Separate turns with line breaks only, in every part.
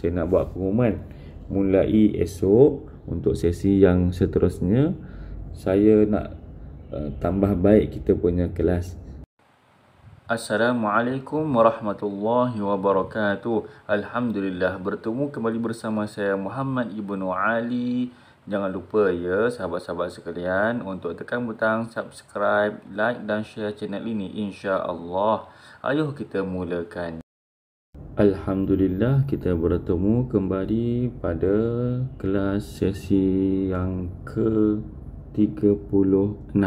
saya nak buat pengumuman mulai esok untuk sesi yang seterusnya saya nak uh, tambah baik kita punya kelas Assalamualaikum warahmatullahi wabarakatuh. Alhamdulillah bertemu kembali bersama saya Muhammad Ibnu Ali. Jangan lupa ya sahabat-sahabat sekalian untuk tekan butang subscribe, like dan share channel ini insya-Allah. Ayuh kita mulakan. Alhamdulillah kita bertemu kembali pada kelas sesi yang ke-36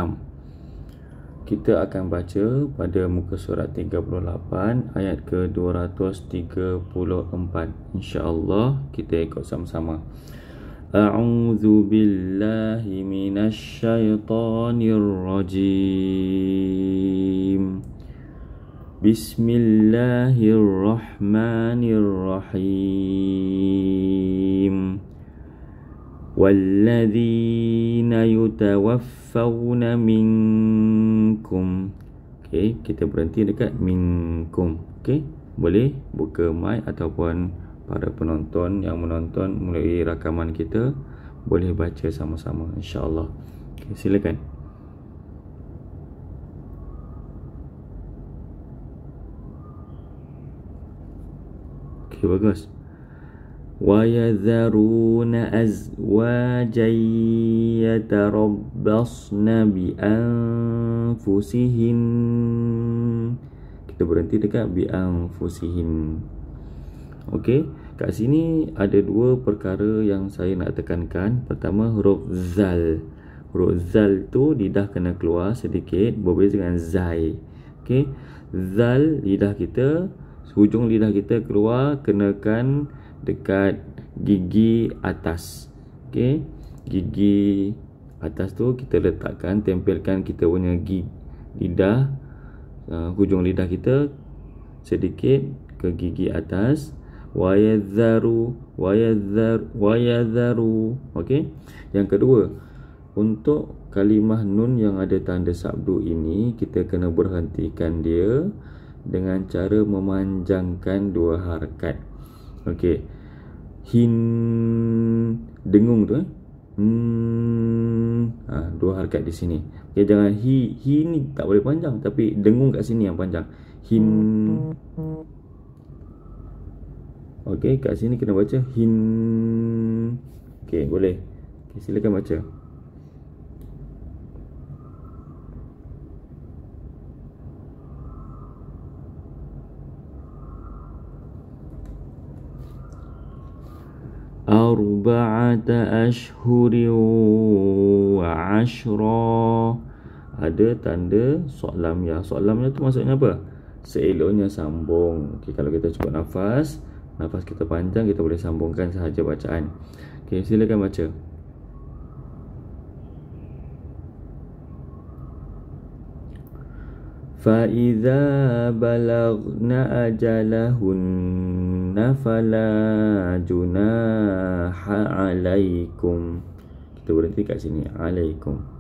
Kita akan baca pada muka surat 38 ayat ke-234 InsyaAllah kita ikut sama-sama A'udhu billahi minasyaitanirrajim rajim Bismillahirrahmanirrahim Walladzina yutawaffawna minkum Okay, kita berhenti dekat minkum Okay, boleh buka mic ataupun para penonton yang menonton mulai rakaman kita Boleh baca sama-sama insyaAllah Okay, silakan okay, bagus wa yadharuna azwajan yatarabbasna bi anfusihin kita berhenti dekat bi anfusihin Okay. kat sini ada dua perkara yang saya nak tekankan pertama huruf zal huruf zal tu lidah kena keluar sedikit berbeza dengan zai Okay. zal lidah kita hujung lidah kita keluar kenakan dekat gigi atas okay? gigi atas tu kita letakkan tempelkan kita punya gigi lidah uh, hujung lidah kita sedikit ke gigi atas wayadharu wayadhar wayadharu okey yang kedua untuk kalimah nun yang ada tanda sabdu ini kita kena berhentikan dia dengan cara memanjangkan dua harkat. Okey. Hin dengung tu eh. Hmm. Ha, dua harkat di sini. Okey jangan hi hi ni tak boleh panjang tapi dengung kat sini yang panjang. Hin Okey kat sini kena baca hin. Okey boleh. Okay, silakan baca. arba'at ashhuri wa ashra ada tanda soal ya soal lam ya tu maksudnya apa seeloknya sambung okay, kalau kita cukup nafas nafas kita panjang kita boleh sambungkan sahaja bacaan okey silakan baca فَإِذَا بَلَغْنَ ajalahun تطهرون فلا جناح عليكم kita berhenti kat sini عليكم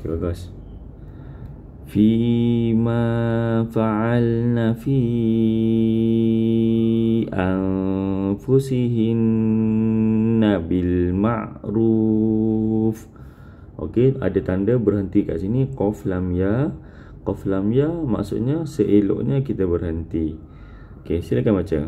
Okay, bagus. Fima fa'alna fi anfusihinna bil ma'ruf Okey, ada tanda berhenti kat sini Qaf lam ya Qaf lam ya maksudnya seeloknya kita berhenti Okey, silakan baca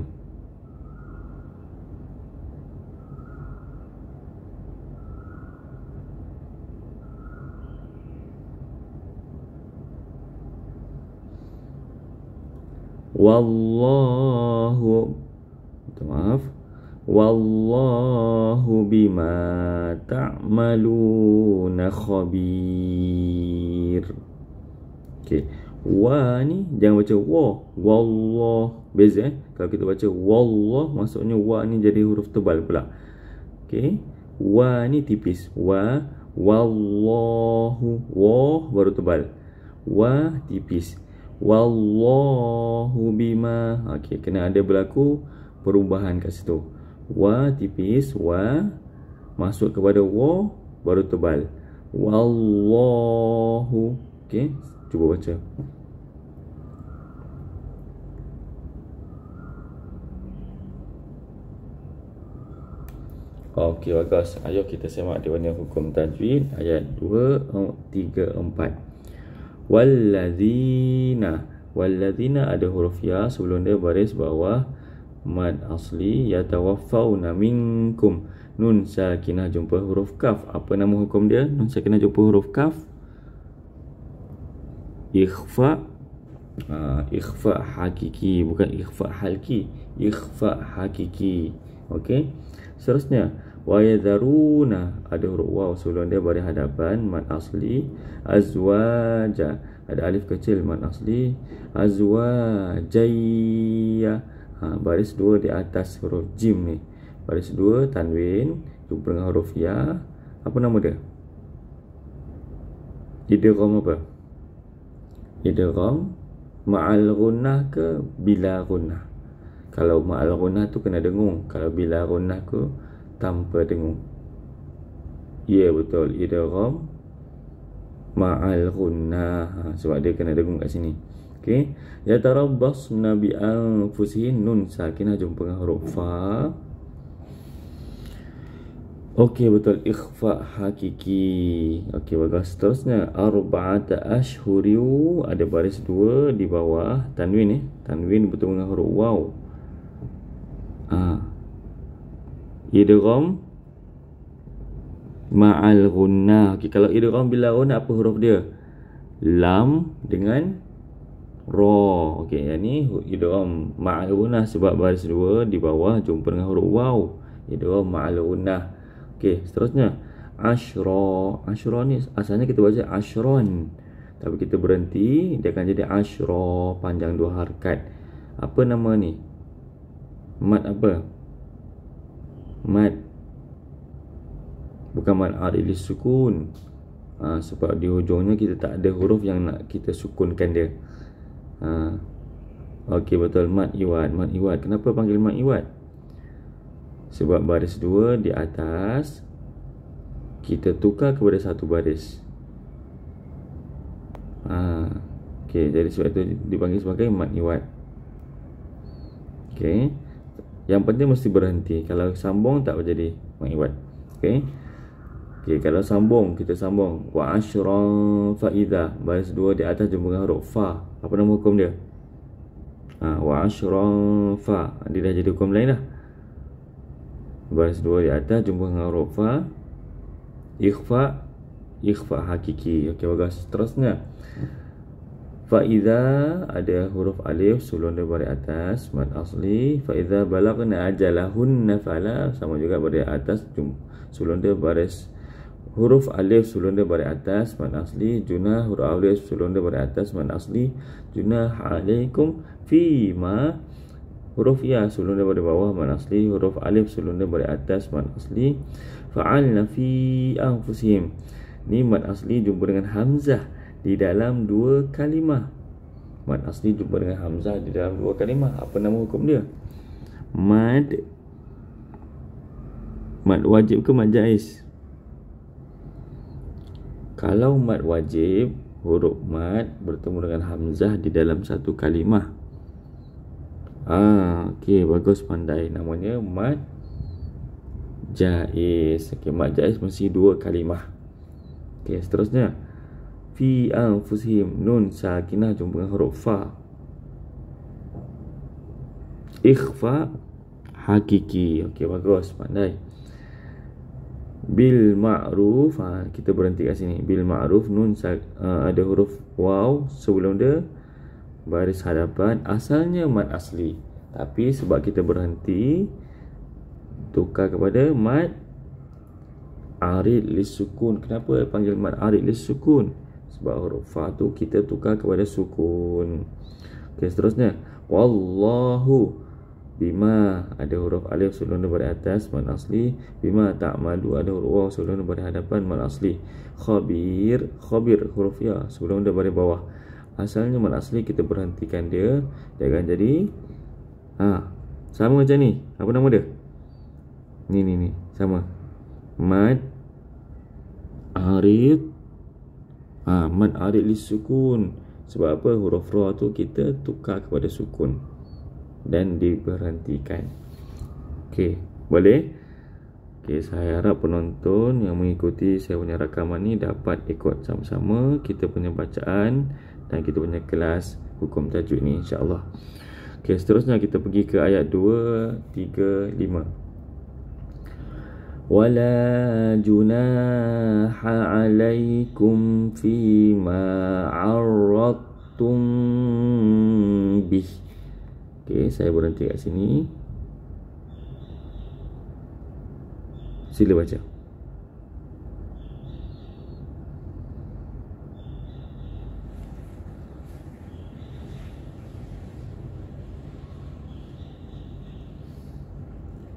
Wallahu maaf Wallahu bima ta'maluna khabir Okey. Wa ni jangan baca wa Wallah Beza eh Kalau kita baca wallah Maksudnya wa ni jadi huruf tebal pula Okey. Wa ni tipis Wa Wallahu Wa baru tebal Wa tipis Wallahu bima Okey. kena ada berlaku Perubahan kat situ wa tipis wa masuk kepada wa baru tebal wallahu okey cuba baca Okey bagus. Ayo kita semak di mana hukum tajwid ayat 2 3 4. Wallazina. Wallazina ada huruf ya sebelum dia baris bawah mad asli yatawaffawna minkum nun sakinah jumpa huruf kaf apa nama hukum dia nun sakinah jumpa huruf kaf ikhfa uh, ikhfa hakiki bukan ikhfa halki ikhfa hakiki okey seterusnya wa yadharuna ada huruf waw sebelum dia bari hadapan mad asli azwaja ada alif kecil mad asli azwajaya ha, baris 2 di atas huruf jim ni baris 2 tanwin jumpa dengan huruf ya apa nama dia Idrom apa Idrom. ma'al gunnah ke bila gunnah kalau ma'al gunnah tu kena dengung kalau bila gunnah tu tanpa dengung ya yeah, betul Idrom. ma'al gunnah ha, sebab dia kena dengung kat sini Okey. Ya tarabbas nabi anfusihin nun sakinah jumpa dengan huruf fa. Okey betul ikhfa hakiki. Okey bagus seterusnya arba'ata ashhuri ada baris dua di bawah tanwin ni. Eh. Tanwin betul dengan huruf waw. Ah. Idgham ma'al gunnah. Okey kalau idgham bila gunnah apa huruf dia? Lam dengan Ro, okey yang ni kita orang sebab baris dua di bawah jumpa dengan huruf waw kita orang okey seterusnya ashro, asyra ni asalnya kita baca ashron, tapi kita berhenti dia akan jadi ashro panjang dua harkat. apa nama ni mat apa mat bukan mat arilis sukun ha, sebab di hujungnya kita tak ada huruf yang nak kita sukunkan dia ha. Okey betul Mat Iwat Mat Iwat Kenapa panggil Mat Iwat? Sebab baris dua di atas Kita tukar kepada satu baris ha. Okey jadi sebab itu dipanggil sebagai Mat Iwat Okey Yang penting mesti berhenti Kalau sambung tak boleh jadi Mat Iwat Okey Okey kalau sambung kita sambung Wa ashra fa'idah Baris dua di atas jumlah huruf fa' apa nama hukum dia ha, wa asrafa dia dah jadi hukum lain dah baris dua di atas jumpa dengan rofa ikhfa ikhfa hakiki okey bagus seterusnya Faiza ada huruf alif sulun dia dari atas mat asli faiza balagna ajalahunna fala sama juga baris atas jum sulun dia baris Huruf alif sulunda bari atas man asli junah huruf alif sulunda bari atas man asli junah alaikum fi ma huruf ya sulunda bari bawah man asli huruf alif sulunda bari atas man asli fa'alna fi anfusihim ni man asli jumpa dengan hamzah di dalam dua kalimah Man asli jumpa dengan Hamzah di dalam dua kalimah Apa nama hukum dia? Mad Mad wajib ke mad jais? kalau mad wajib huruf mad bertemu dengan hamzah di dalam satu kalimah ah okey bagus pandai namanya mad jaiz okey mad jaiz mesti dua kalimah okey seterusnya fi anfusihim nun sakinah jumpa dengan huruf fa ikhfa hakiki okey bagus pandai bil ma'ruf ha, kita berhenti kat sini bil ma'ruf nun uh, ada huruf waw sebelum dia baris hadapan asalnya mad asli tapi sebab kita berhenti tukar kepada mad arid li sukun. kenapa panggil mad arid li sukun? sebab huruf fa tu kita tukar kepada sukun okey seterusnya wallahu Bima ada huruf alif sebelum daripada atas mal asli Bima tak madu ada huruf waw sebelum daripada hadapan mal asli Khabir Khabir huruf ya sebelum daripada bawah Asalnya mal asli kita berhentikan dia Dia akan jadi ha, Sama macam ni Apa nama dia? Ni ni ni Sama Mad Arid ha, Mad arid li sukun Sebab apa huruf ra tu kita tukar kepada sukun dan diberhentikan. Okey, boleh? Okey, saya harap penonton yang mengikuti saya punya rakaman ni dapat ikut sama-sama kita punya bacaan dan kita punya kelas hukum tajwid ni insya-Allah. Okey, seterusnya kita pergi ke ayat 2 3 5. ولا جناح عليكم فيما عرضتم به Okey, saya berhenti kat sini. Sila baca.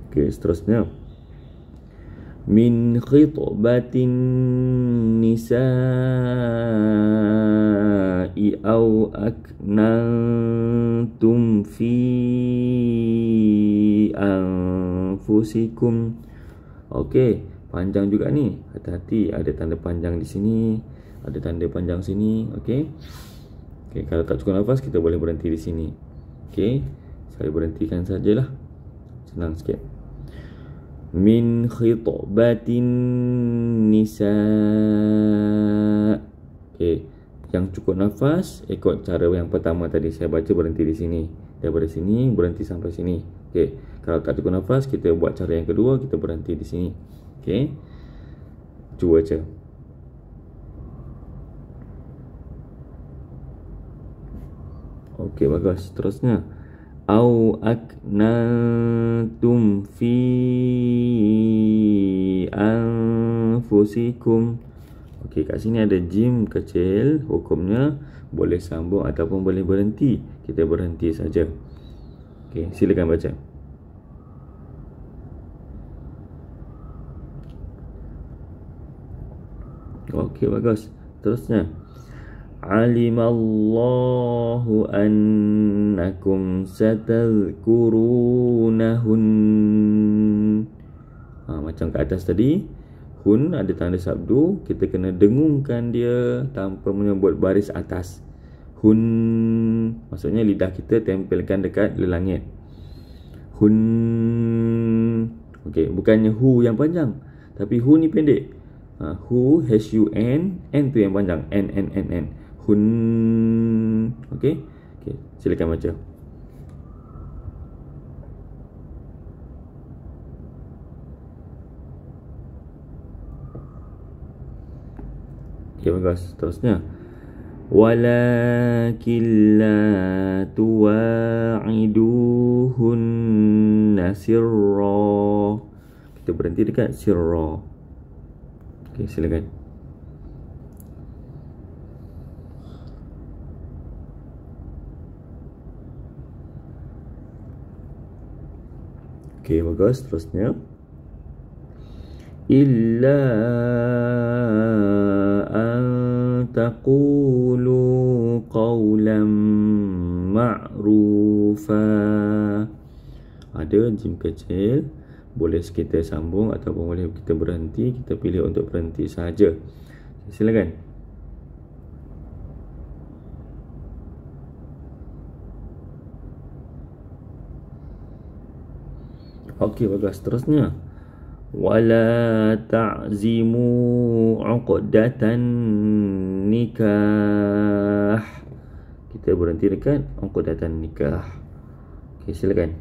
Okey, seterusnya. Okey. من خطبة النساء أو أكننتم في أنفسكم Okey, panjang juga ni. Hati-hati ada tanda panjang di sini, ada tanda panjang sini, okey. Okey, kalau tak cukup nafas kita boleh berhenti di sini. Okey, saya berhentikan sajalah. Senang sikit min khitbatin nisa okay, yang cukup nafas ikut cara yang pertama tadi saya baca berhenti di sini daripada sini berhenti sampai sini okey kalau tak cukup nafas kita buat cara yang kedua kita berhenti di sini okey cuba je okey bagus seterusnya أو أكننتم في أنفسكم Okey, kat sini ada jim kecil Hukumnya boleh sambung ataupun boleh berhenti Kita berhenti saja Okey, silakan baca Okey, bagus Terusnya علم الله أنكم ستذكرونهن ha, Macam kat atas tadi Hun ada tanda sabdu Kita kena dengungkan dia Tanpa menyebut baris atas Hun Maksudnya lidah kita tempelkan dekat lelangit Hun okay, bukannya hu yang panjang Tapi hu ni pendek ha, Hu, H-U-N N tu yang panjang N, N, N, N. Hun Okey okay. Silakan baca Okey bagus Seterusnya Walakin la tuwa'iduhun Kita berhenti dekat sirra Okey silakan Okey Okey, bagus. Seterusnya. Illa antaqulu qawlam ma'rufa. Ada jim kecil. Boleh kita sambung ataupun boleh kita berhenti. Kita pilih untuk berhenti saja. Silakan. Okey bagus seterusnya wala ta'zimu 'uqdatan nikah kita berhenti dekat uqdatan nikah okey silakan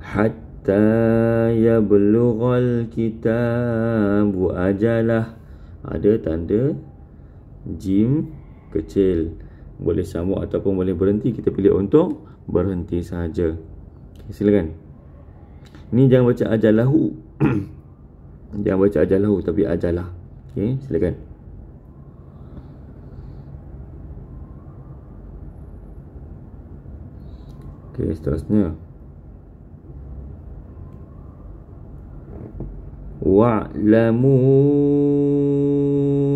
hatta ya yablughal kitabu ajalah ada tanda jim kecil boleh sambung ataupun boleh berhenti kita pilih untuk berhenti saja okay, silakan ni jangan baca ajalahu jangan baca ajalahu tapi ajalah ok silakan ok seterusnya wa'lamu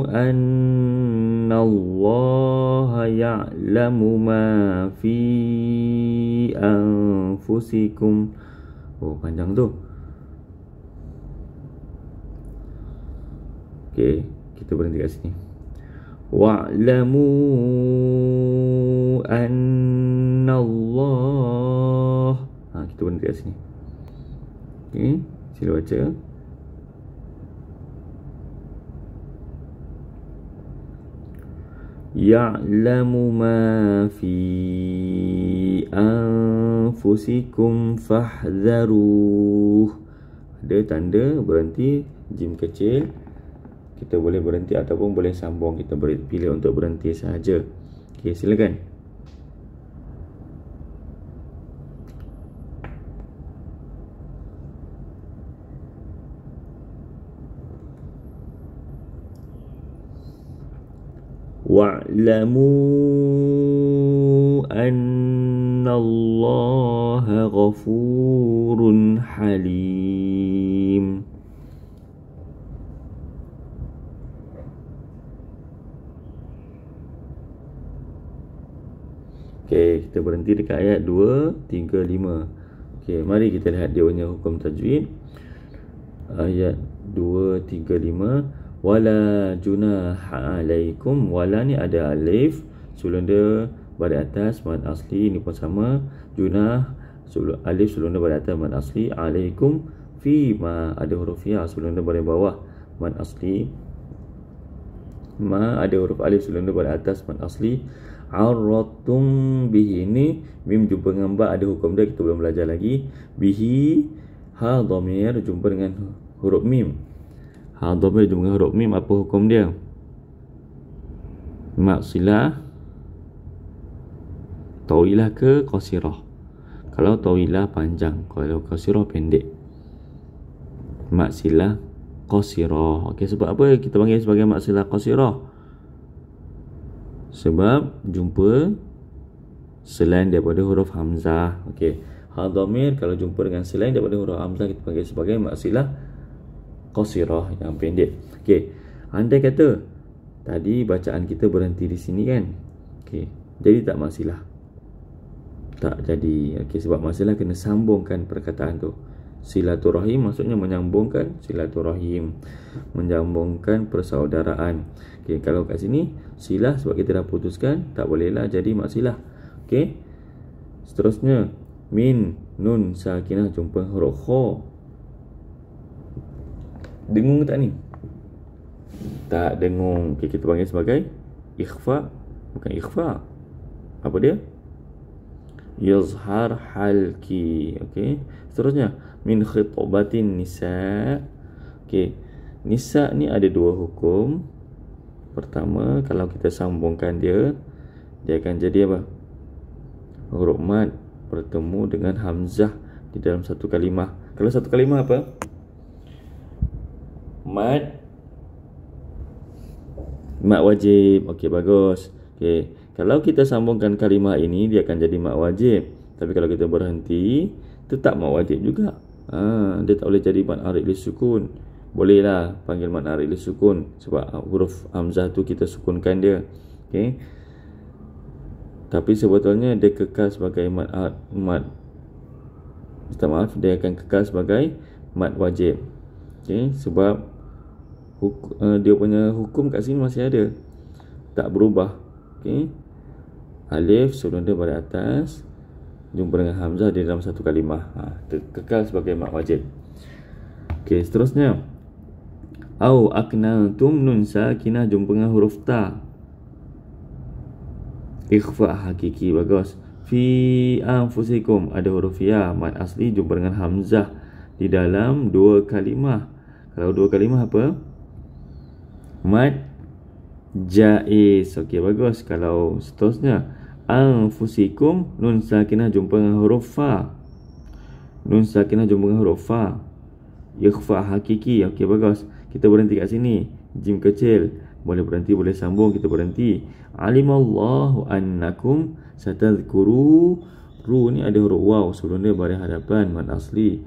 an إِنَّ اللَّهَ يَعْلَمُ مَا فِي أَنفُسِكُمْ Oh, panjang tu. Okay, kita berhenti kat sini. وَعْلَمُوا أَنَّ Allah. Ha, kita berhenti kat sini. Okay, sila baca. ya'lamu ma fi anfusikum fahdharuh ada tanda berhenti jim kecil kita boleh berhenti ataupun boleh sambung kita boleh pilih untuk berhenti sahaja okey silakan واعلموا أن الله غفور حليم Okay, kita berhenti dekat ayat 2, 3, 5 Okay, mari kita lihat dia punya hukum tajwid Ayat 2, 3, 5 wala junah alaikum wala ni ada alif sulung dia pada atas man asli ni pun sama junah sulung alif sulung dia pada atas man asli alaikum fi ma ada huruf ya sulung dia pada bawah man asli ma ada huruf alif sulung dia pada atas man asli arratum bihi ni mim jumpa dengan ba ada hukum dia kita belum belajar lagi bihi ha domir jumpa dengan huruf mim ha, Dhamma dia dengan huruf mim Apa hukum dia Maksilah Tawilah ke Qasirah Kalau tawilah panjang Kalau Qasirah pendek Maksilah Qasirah okey Sebab apa kita panggil sebagai Maksilah Qasirah Sebab jumpa Selain daripada huruf Hamzah Okey Hadamir kalau jumpa dengan selain daripada huruf Hamzah Kita panggil sebagai Maksilah Qasirah qasirah yang pendek. Okey. Andai kata tadi bacaan kita berhenti di sini kan. Okey. Jadi tak masalah. Tak jadi. Okey sebab masalah kena sambungkan perkataan tu. Silaturahim maksudnya menyambungkan silaturahim. Menyambungkan persaudaraan. Okey kalau kat sini silah sebab kita dah putuskan tak bolehlah jadi maksilah. Okey. Seterusnya min nun sakinah jumpa huruf kha Dengung tak ni? Tak dengung okay, Kita panggil sebagai Ikhfa Bukan ikhfa Apa dia? Yuzhar halki Okay Seterusnya Min khitobatin nisa Okay Nisa ni ada dua hukum Pertama Kalau kita sambungkan dia Dia akan jadi apa? Huruf Bertemu dengan Hamzah Di dalam satu kalimah Kalau satu kalimah Apa? Mat Mat wajib Okey bagus Okey Kalau kita sambungkan kalimah ini Dia akan jadi mak wajib Tapi kalau kita berhenti Tetap mak wajib juga ha, Dia tak boleh jadi mak arik li sukun Bolehlah panggil mak arik li sukun Sebab huruf Hamzah tu kita sukunkan dia Okey tapi sebetulnya dia kekal sebagai mak. mat minta maaf dia akan kekal sebagai mak wajib okey sebab hukum, uh, eh, dia punya hukum kat sini masih ada tak berubah okey alif sebelum dia pada atas jumpa dengan hamzah di dalam satu kalimah ha kekal sebagai mad wajib okey seterusnya au aknantum nun sakinah jumpa dengan huruf ta ikhfa hakiki bagus fi anfusikum ada huruf ya mad asli jumpa dengan hamzah di dalam dua kalimah kalau dua kalimah apa Mat Jais Okey bagus Kalau seterusnya Anfusikum Nun sakinah jumpa dengan huruf fa Nun sakinah jumpa dengan huruf fa Yakhfa hakiki Okey bagus Kita berhenti kat sini Jim kecil Boleh berhenti boleh sambung Kita berhenti Alimallahu annakum Satadkuru Ru ni ada huruf waw Sebelum dia baris hadapan Man asli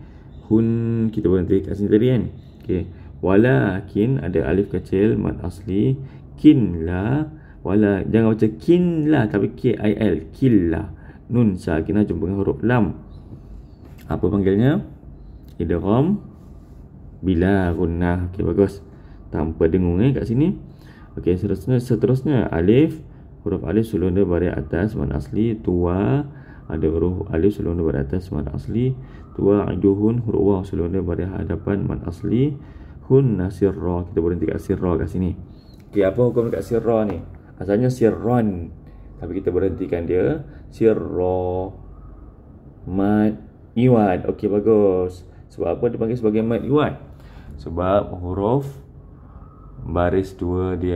Hun Kita berhenti kat sini tadi kan Okey Walakin ada alif kecil mad asli kin la wala jangan baca kin la tapi k i l killa nun sakinah jumpa dengan huruf lam apa panggilnya idgham bila gunnah okey bagus tanpa dengung eh kat sini okey seterusnya seterusnya alif huruf alif sebelum dia baris atas mad asli tua ada huruf alif sebelum dia baris atas mad asli tua juhun huruf waw sebelum dia baris hadapan mad asli hunna sirra kita berhenti kat sirra kat sini okey apa hukum kat sirra ni asalnya sirran tapi kita berhentikan dia sirra mad iwan. okey bagus sebab apa dia panggil sebagai mad iwan? sebab huruf baris dua di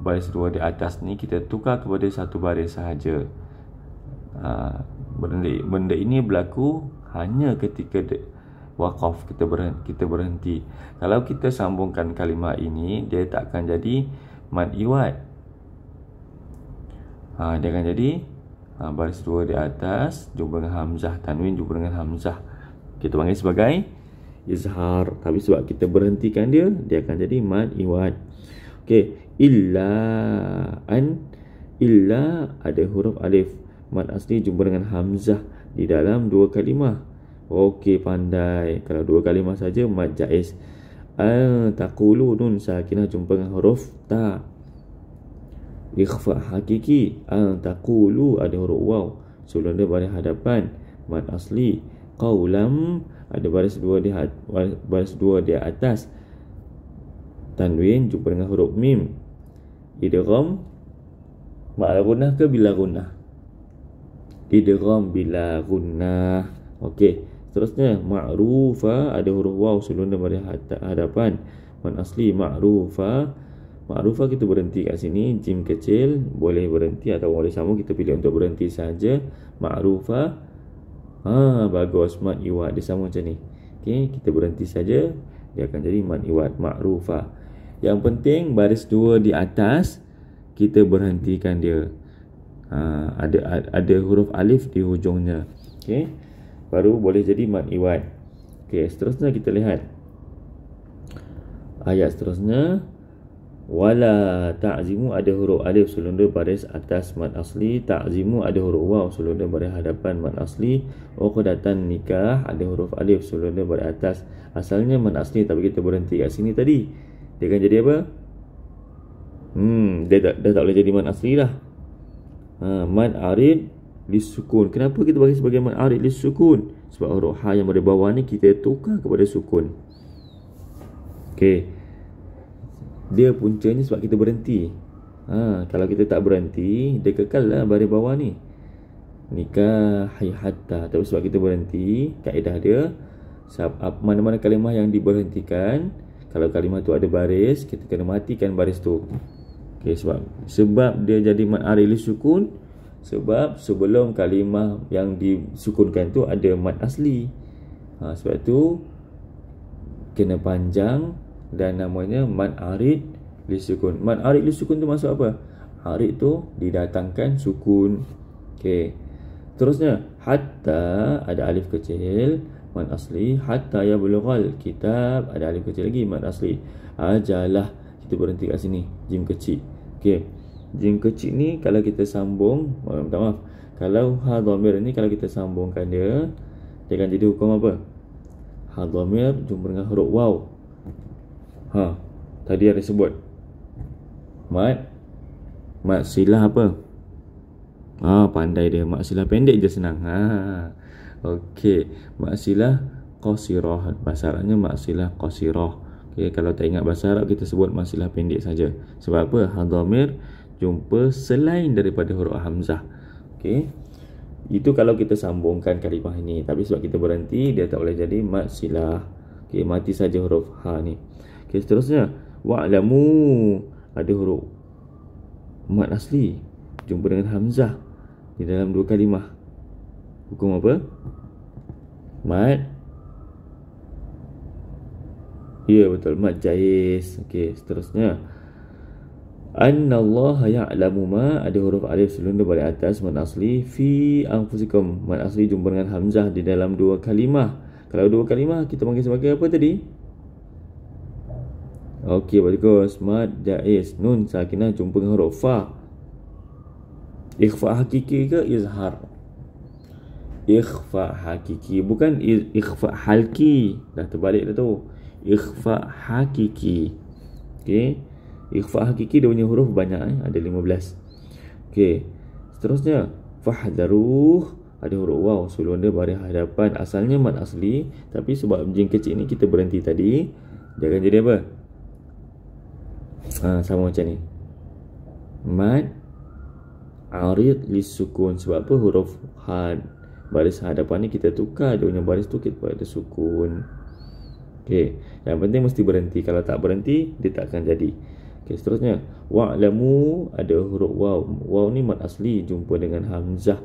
baris dua di atas ni kita tukar kepada satu baris sahaja. Ah benda, benda ini berlaku hanya ketika waqaf kita berhenti, kita berhenti. Kalau kita sambungkan kalimah ini, dia tak akan jadi mad iwad. Ha, dia akan jadi ha, baris dua di atas jumpa dengan hamzah tanwin jumpa dengan hamzah. Kita panggil sebagai izhar. Tapi sebab kita berhentikan dia, dia akan jadi mad iwad. Okey, illa an illa ada huruf alif mad asli jumpa dengan hamzah di dalam dua kalimah. Okey pandai Kalau dua kalimah saja Mat jaiz Ah, takulu nun sakinah jumpa dengan huruf ta Ikhfa hakiki Ah, takulu ada huruf waw Sebelum dia baris hadapan mad asli Qawlam Ada baris dua di baris dua di atas Tanwin jumpa dengan huruf mim Idgham Ma'ala gunah ke bila gunah Idgham bila gunah Okey Seterusnya ma'rufa ada huruf waw sebelum daripada hadapan. Man asli ma'rufa. Ma'rufa kita berhenti kat sini jim kecil boleh berhenti atau boleh sama kita pilih untuk berhenti saja. Ma'rufa. Ha bagus mat iwat dia sama macam ni. Okey kita berhenti saja dia akan jadi mat iwat ma'rufa. Yang penting baris dua di atas kita berhentikan dia. Ha, ada ada huruf alif di hujungnya. Okey baru boleh jadi mad iwan. Okey, seterusnya kita lihat. Ayat seterusnya wala ta'zimu ada huruf alif selunda baris atas mad asli ta'zimu ada huruf waw selunda baris hadapan mad asli uqdatan nikah ada huruf alif selunda baris atas asalnya mad asli tapi kita berhenti kat sini tadi dia akan jadi apa hmm dia tak, dia tak boleh jadi mad asli lah ha, mad arid lisukun. Kenapa kita bagi sebagai ma'arid lisukun? Sebab huruf ha yang berada bawah ni kita tukar kepada sukun. Okey. Dia puncanya sebab kita berhenti. Ha, kalau kita tak berhenti, dia kekal lah baris bawah ni. Nikah hatta. Tapi sebab kita berhenti, kaedah dia sebab mana-mana kalimah yang diberhentikan, kalau kalimah tu ada baris, kita kena matikan baris tu. Okey sebab sebab dia jadi ma'arid lisukun, sebab sebelum kalimah yang disukunkan tu ada mat asli ha, Sebab tu kena panjang dan namanya mat arid disukun Mat arid disukun tu maksud apa? Arid tu didatangkan sukun okay. Terusnya Hatta ada alif kecil Mat asli Hatta ya bulughal Kitab ada alif kecil lagi mat asli Ajalah kita berhenti kat sini Jim kecil Okay jim kecil ni kalau kita sambung oh, minta maaf kalau hal domir ni kalau kita sambungkan dia dia akan jadi hukum apa hal domir jumpa dengan huruf waw ha tadi ada sebut mat mat silah apa Ah ha, pandai dia mat silah pendek je senang ha okey mat silah qasirah bahasa mat silah qasirah okay, kalau tak ingat bahasa Arab kita sebut mat silah pendek saja sebab apa hadamir ha, jumpa selain daripada huruf hamzah. Okey. Itu kalau kita sambungkan kalimah ini tapi sebab kita berhenti dia tak boleh jadi silah. Okey, mati saja huruf H ini. Okey, seterusnya wa'lamu ada huruf mat asli jumpa dengan hamzah di dalam dua kalimah. Hukum apa? Mat Ya betul mat jais. Okey, seterusnya Annallaha ya'lamu ma ada huruf alif sebelum dia balik atas mad asli fi anfusikum mad asli jumpa dengan hamzah di dalam dua kalimah. Kalau dua kalimah kita panggil sebagai apa tadi? Okey bagus. Mad jaiz nun sakinah jumpa dengan huruf fa. Ikhfa hakiki ke izhar? Ikhfa hakiki bukan ikhfa halki. Dah terbalik dah tu. Ikhfa hakiki. Okey. Ikhfa hakiki dia punya huruf banyak eh? Ada 15 Okey Seterusnya Fahdaruh Ada huruf waw Sebelum dia baris hadapan Asalnya mat asli Tapi sebab jing kecil ni kita berhenti tadi Dia akan jadi apa? Ha, sama macam ni Mat Arid Lisukun Sebab apa huruf had Baris hadapan ni kita tukar Dia punya baris tu kita pada sukun Okey Yang penting mesti berhenti Kalau tak berhenti Dia tak akan jadi Okey, seterusnya wa'lamu ada huruf waw. Waw ni mad asli jumpa dengan hamzah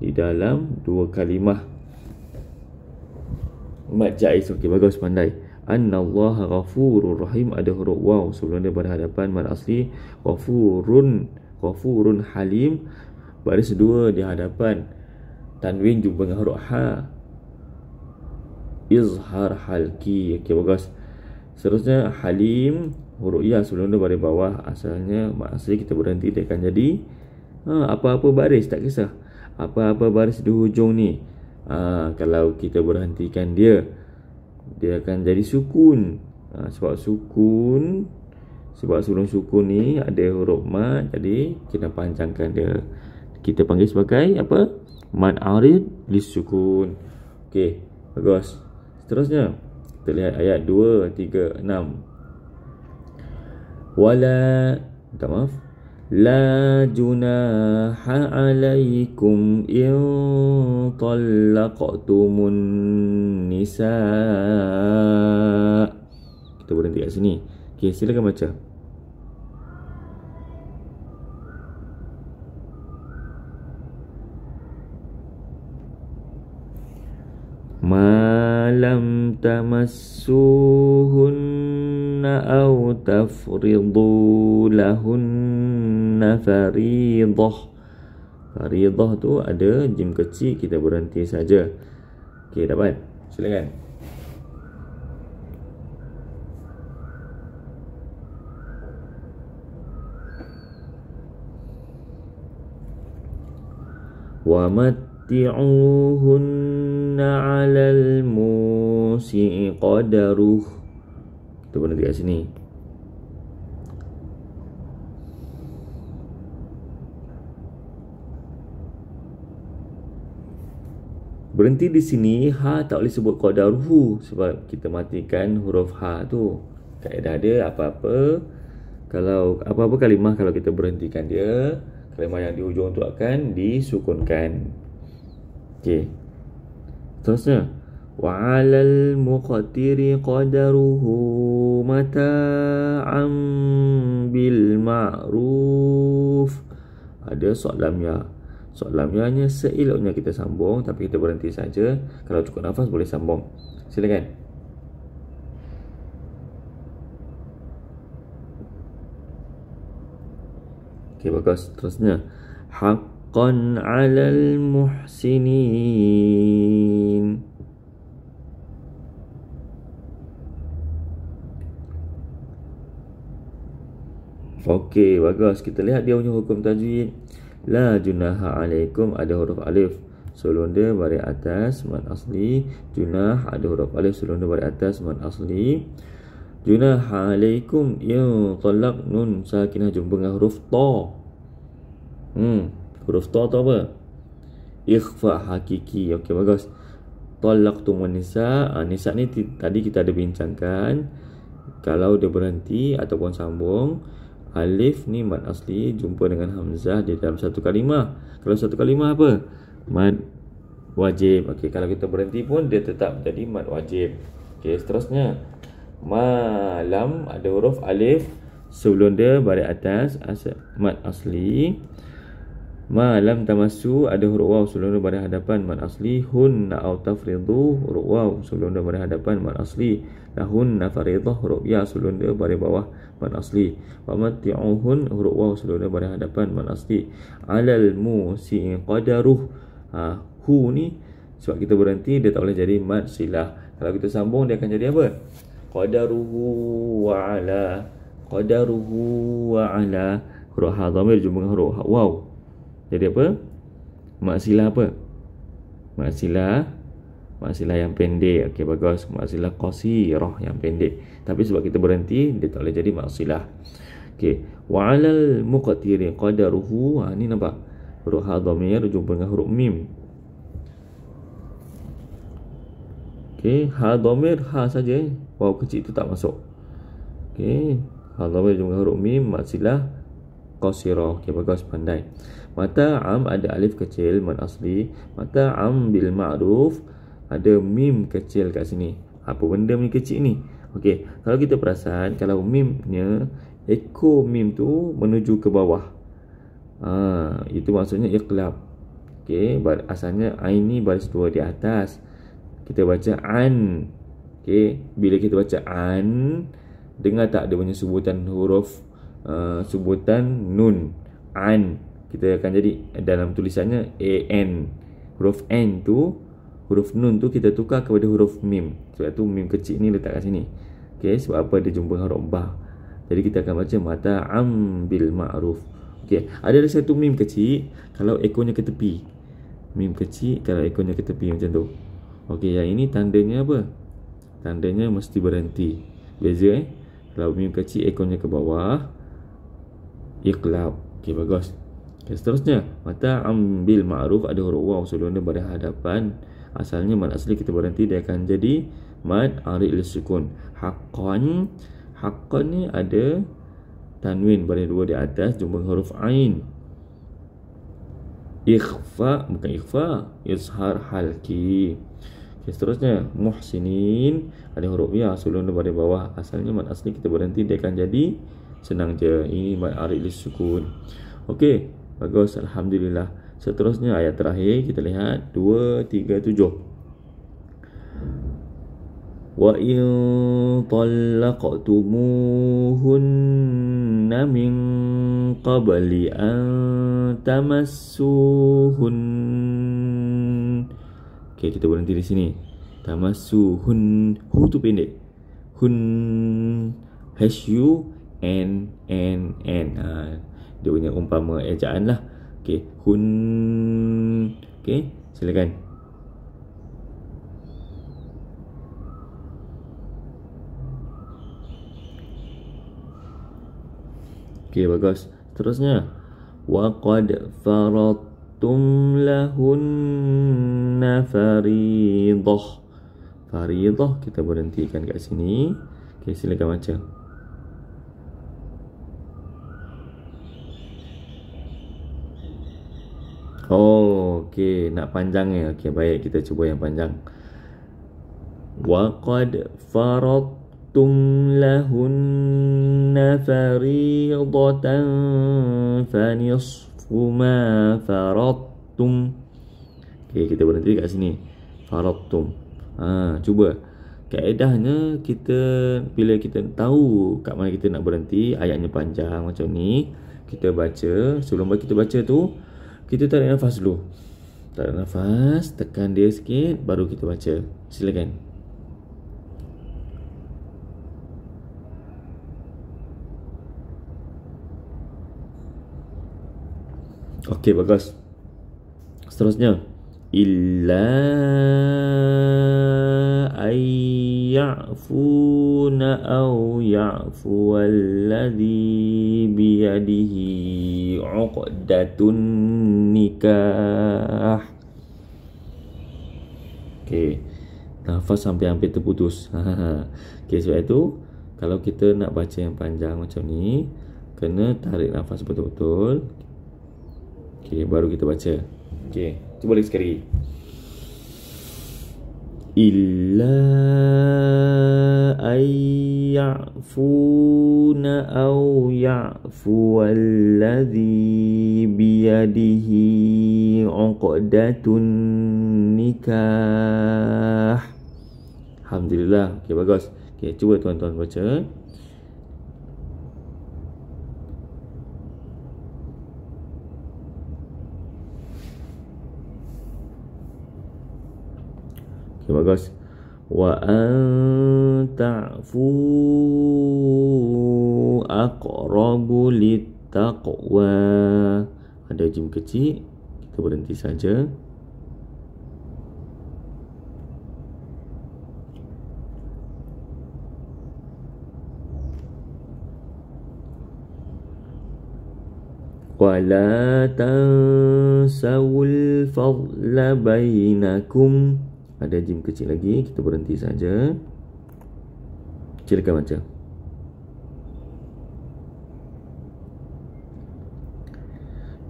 di dalam dua kalimah. Mad jais Okey, bagus pandai. Annallaha ghafurur rahim ada huruf waw sebelum dia berhadapan mad asli ghafurun ghafurun halim baris dua di hadapan tanwin jumpa dengan huruf ha izhar halki okey bagus seterusnya halim huruf ya sebelum tu baris bawah asalnya maksudnya kita berhenti dia akan jadi ha, apa-apa baris tak kisah apa-apa baris di hujung ni ha, kalau kita berhentikan dia dia akan jadi sukun ha, sebab sukun sebab sebelum sukun ni ada huruf mat jadi kita panjangkan dia kita panggil sebagai apa mat arid di sukun okey bagus seterusnya kita lihat ayat 2 3 6 wala minta maaf la junaha alaikum in talaqtumun nisa kita berhenti kat sini okey silakan baca malam tamassuhun أو تفرضوا لهن فريضة فريضة تو ada جيم kecil kita berhenti saja Okay dapat silakan ومتعوهن على الموسع قدره Tu berhenti kat sini Berhenti di sini Ha tak boleh sebut Qadaruhu Sebab kita matikan huruf Ha tu Kaedah dia apa-apa Kalau apa-apa kalimah Kalau kita berhentikan dia Kalimah yang di hujung tu akan disukunkan Okay Seterusnya وعلى المقتر قدره متاعا بالمعروف ada soal soalan ya soalan yangnya seeloknya kita sambung tapi kita berhenti saja kalau cukup nafas boleh sambung silakan okey bagus seterusnya haqqan 'alal muhsinin Okey, bagus. Kita lihat dia punya hukum tajwid. La junaha alaikum ada huruf alif. Sulun dia bari atas man asli. Junah ada huruf alif. Sulun dia bari atas man asli. Junah alaikum ya tolak nun sakinah jumpa dengan huruf ta. Hmm, huruf ta tu apa? Ikhfa hakiki. Okey, bagus. Tolak tu manisa. Ha, ah, nisa ni tadi kita ada bincangkan. Kalau dia berhenti ataupun sambung. Alif ni mad asli jumpa dengan hamzah di dalam satu kalimah. Kalau satu kalimah apa? Mad wajib. Okey, kalau kita berhenti pun dia tetap jadi mad wajib. Okey, seterusnya malam ada huruf alif sebelum dia baris atas as mad asli. Malam tamasu ada huruf waw sebelum dia baris hadapan mad asli. Hun na'au tafridhu huruf waw sebelum dia baris hadapan mad asli lahun nafaridah huruf ya sulun dia baris bawah man asli wa mati'uhun huruf waw sulun dia baris hadapan man asli alal musi qadaruh ha, hu ni sebab kita berhenti dia tak boleh jadi mat silah kalau kita sambung dia akan jadi apa qadaruhu wa ala qadaruhu wa ala huruf hadamir jumpa dengan huruf waw jadi apa mat silah apa mat silah Maksilah yang pendek Okey bagus Maksilah qasirah yang pendek Tapi sebab kita berhenti Dia tak boleh jadi maksilah Okey Wa'alal muqatiri qadaruhu ha, Ni nampak Huruf hadamir ya, Jumpa dengan huruf mim Okey Hadamir ha saja eh. Wow kecil tu tak masuk Okey Hadamir jumpa dengan huruf mim Maksilah qasirah Okey bagus pandai Mata am ada alif kecil Man asli Mata am bil ma'ruf Mata am bil ma'ruf ada mim kecil kat sini apa benda mim kecil ni okey kalau kita perasan kalau mimnya ekor mim tu menuju ke bawah ha, itu maksudnya iqlab okey asalnya ain ni baris dua di atas kita baca an okey bila kita baca an dengar tak dia punya sebutan huruf uh, sebutan nun an kita akan jadi dalam tulisannya an huruf n tu huruf nun tu kita tukar kepada huruf mim sebab tu mim kecil ni letak kat sini okey sebab apa dia jumpa huruf ba jadi kita akan baca mata ambil ma'ruf okey ada ada satu mim kecil kalau ekornya ke tepi mim kecil kalau ekornya ke tepi macam tu okey yang ini tandanya apa tandanya mesti berhenti beza eh kalau mim kecil ekornya ke bawah iqlab okey bagus Okay, seterusnya mata ambil ma'ruf ada huruf waw sebelum dia berhadapan hadapan asalnya mad asli kita berhenti dia akan jadi mad arid lil sukun haqqan haqqan ni ada tanwin baris dua di atas jumlah huruf ain ikhfa bukan ikhfa ishar halki okay, seterusnya muhsinin ada huruf ya sebelum dia baris bawah asalnya mad asli kita berhenti dia akan jadi senang je ini mad arid lil sukun okey bagus alhamdulillah Seterusnya ayat terakhir kita lihat 237 wa طَلَّقْتُمُوهُنَّ مِنْ قَبْلِ أَنْ تَمَسُّوهُنَّ Okay, kita berhenti di sini. Tamasuhun. Hu tu pendek. Hun. H-U. N. N. N. Ha, dia punya umpama ejaan lah. Okey, hun. Okey, silakan. Okay, bagus. Seterusnya, waqad faratum lahun faridah. Faridah kita berhentikan kat sini. Okay, silakan baca. Oh, okey, nak panjang eh. Okey, baik kita cuba yang panjang. Wa qad faradtum lahunna faridatan fa ma faradtum. Okey, kita berhenti kat sini. Faradtum. Ha, cuba. Kaedahnya kita bila kita tahu kat mana kita nak berhenti, ayatnya panjang macam ni, kita baca sebelum kita baca tu kita tarik nafas dulu Tarik nafas Tekan dia sikit Baru kita baca Silakan Okey bagus Seterusnya Illa Ayy يعفون أو يعفو الذي بيده عقدة النكاح Okay Nafas sampai hampir terputus Okay sebab itu Kalau kita nak baca yang panjang macam ni Kena tarik nafas betul-betul Okay baru kita baca Okay cuba lagi sekali إلا أن يعفون أو يعفو الذي بيده عقدة النكاح الحمد لله okay, bagus okay, cuba tuan-tuan baca Okay, bagus. Wa anta'fu aqrabu littaqwa. Ada jim kecil. Kita berhenti saja. ولا تنسوا الفضل بينكم ada gym kecil lagi kita berhenti saja kecilkan macam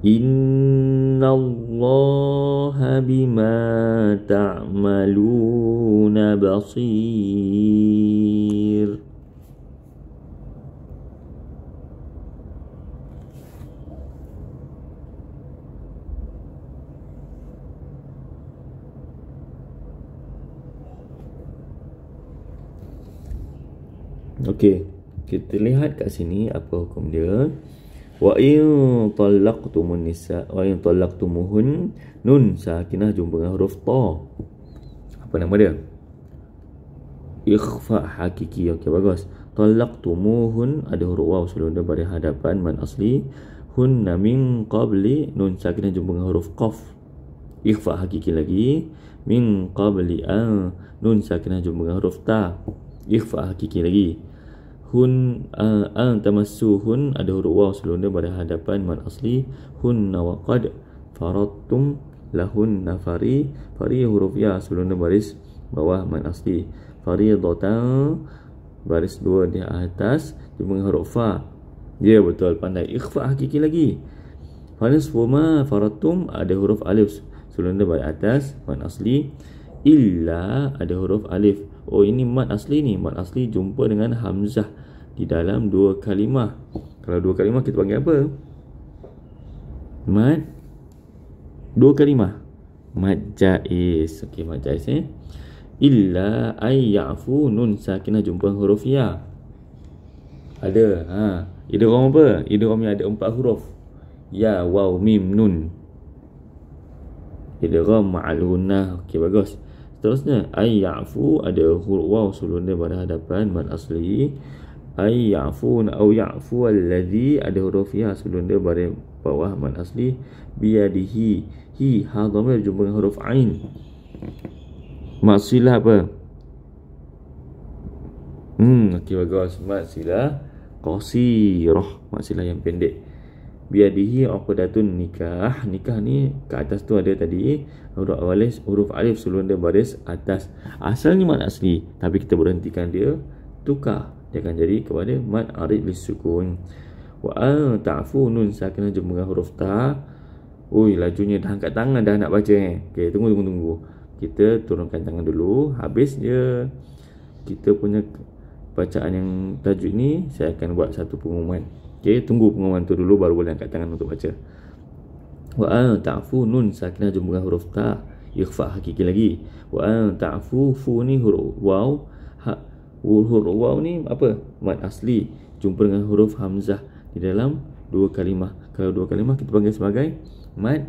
Inna Allah bima ta'maluna basir Okey, kita lihat kat sini apa hukum dia. Wa in talaqtumun nisa wa in talaqtumuhun nun sakinah jumpa dengan huruf ta. Apa nama dia? Ikhfa hakiki. Okey bagus. Talaqtumuhun ada huruf waw sebelum dia pada hadapan man asli hunna min qabli nun sakinah jumpa dengan huruf qaf. Ikhfa hakiki lagi min qabli an nun sakinah jumpa dengan huruf ta. Ikhfa hakiki lagi hun uh, eh, al tamassu hun ada huruf waw sebelum dia pada hadapan man asli hun nawaqad faradtum lahun nafari fari huruf ya sebelum dia baris bawah man asli fari dotan baris dua di atas dia mengenai huruf fa dia yeah, betul pandai ikhfa hakiki lagi Fanis fuma faratum ada huruf alif sebelum dia baris atas man asli illa ada huruf alif oh ini mat asli ni mat asli jumpa dengan hamzah di dalam dua kalimah kalau dua kalimah kita panggil apa mat dua kalimah mat jaiz okey mat jaiz eh illa ayyafu nun sakinah jumpa huruf ya ada ha idrom apa idrom yang ada empat huruf ya waw mim nun idrom ma'al gunnah okey bagus Seterusnya ayyafu ada huruf waw sebelumnya pada hadapan mad asli. Ayyafun au ya'fu allazi ada huruf ya sebelumnya pada bawah mad asli biadihi. Hi ha dhamir jumpa dengan huruf ain. Maksilah apa? Hmm okey bagus. Maksilah qasirah. Maksilah yang pendek biadihi uqdatun nikah nikah ni ke atas tu ada tadi huruf alif huruf alif sebelum dia baris atas asalnya mad asli tapi kita berhentikan dia tukar dia akan jadi kepada mad arid li sukun wa al ta'fu nun sakinah jumlah huruf ta Ui, lajunya dah angkat tangan dah nak baca eh. Okey, tunggu tunggu tunggu. Kita turunkan tangan dulu. Habis dia kita punya bacaan yang tajuk ni saya akan buat satu pengumuman. Okay, tunggu pengumuman tu dulu baru boleh angkat tangan untuk baca. Wa an ta'fu nun sakinah jumlah huruf ta ikhfa hakiki lagi. Wa an ta'fu fu ni huruf waw ha huruf waw ni apa? Mad asli jumpa dengan huruf hamzah di dalam dua kalimah. Kalau dua kalimah kita panggil sebagai mad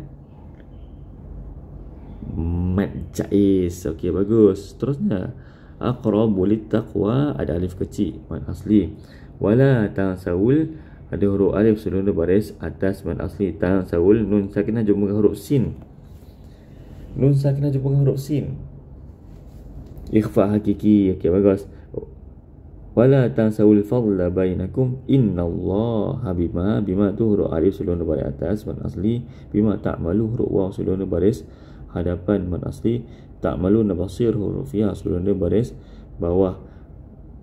mad jais. Okey, bagus. Seterusnya aqrabu lit taqwa ada alif kecil mad asli wala tansawul ada huruf alif selalu baris atas man asli tanah saul nun sakinah jumpa dengan huruf sin nun sakinah jumpa dengan huruf sin ikhfa hakiki okay bagus wala tansaul fadla bainakum innallaha habima bima tu huruf alif sulun baris atas man asli bima tak malu huruf waw sulun baris hadapan man asli tak malu nabasir huruf ya sulun baris bawah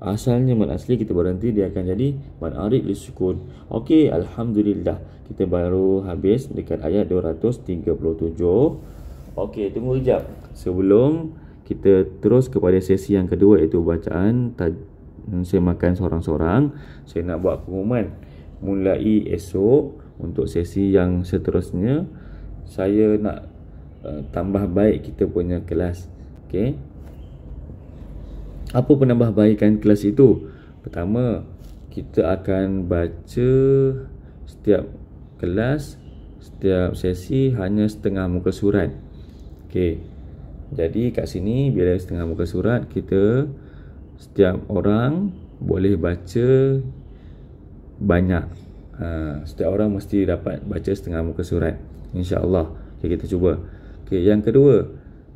Asalnya mad asli kita berhenti dia akan jadi mad arid li sukun. Okey, alhamdulillah. Kita baru habis dekat ayat 237. Okey, tunggu sekejap. Sebelum kita terus kepada sesi yang kedua iaitu bacaan saya makan seorang-seorang. Saya nak buat pengumuman mulai esok untuk sesi yang seterusnya saya nak uh, tambah baik kita punya kelas. Okey. Apa penambahbaikan kelas itu? Pertama, kita akan baca setiap kelas, setiap sesi hanya setengah muka surat. Okey. Jadi kat sini bila setengah muka surat, kita setiap orang boleh baca banyak. Ha, setiap orang mesti dapat baca setengah muka surat. InsyaAllah. Okay, kita cuba. Okay, yang kedua,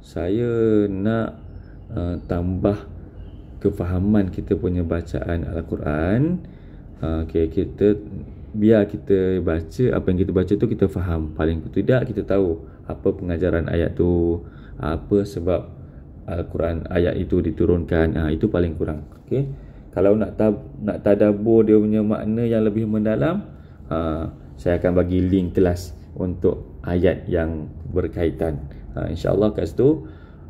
saya nak uh, tambah kefahaman kita punya bacaan Al-Quran uh, okay, kita biar kita baca apa yang kita baca tu kita faham paling tidak kita tahu apa pengajaran ayat tu apa sebab Al-Quran ayat itu diturunkan ha, itu paling kurang okay. kalau nak tab, nak tadabur dia punya makna yang lebih mendalam ha, saya akan bagi link kelas untuk ayat yang berkaitan ha, ah, insyaAllah kat situ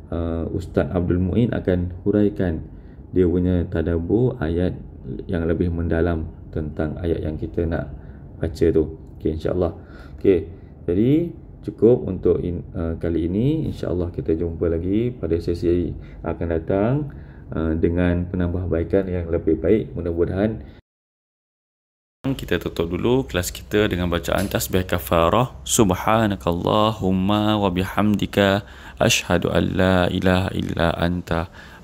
Uh, Ustaz Abdul Muin akan huraikan dia punya tadabur ayat yang lebih mendalam tentang ayat yang kita nak baca tu. Okey insya-Allah. Okey. Jadi cukup untuk in, uh, kali ini insya-Allah kita jumpa lagi pada sesi akan datang uh, dengan penambahbaikan yang lebih baik mudah-mudahan kita tutup dulu kelas kita dengan bacaan tasbih kafarah subhanakallahumma wa bihamdika ashhadu an la ilaha illa anta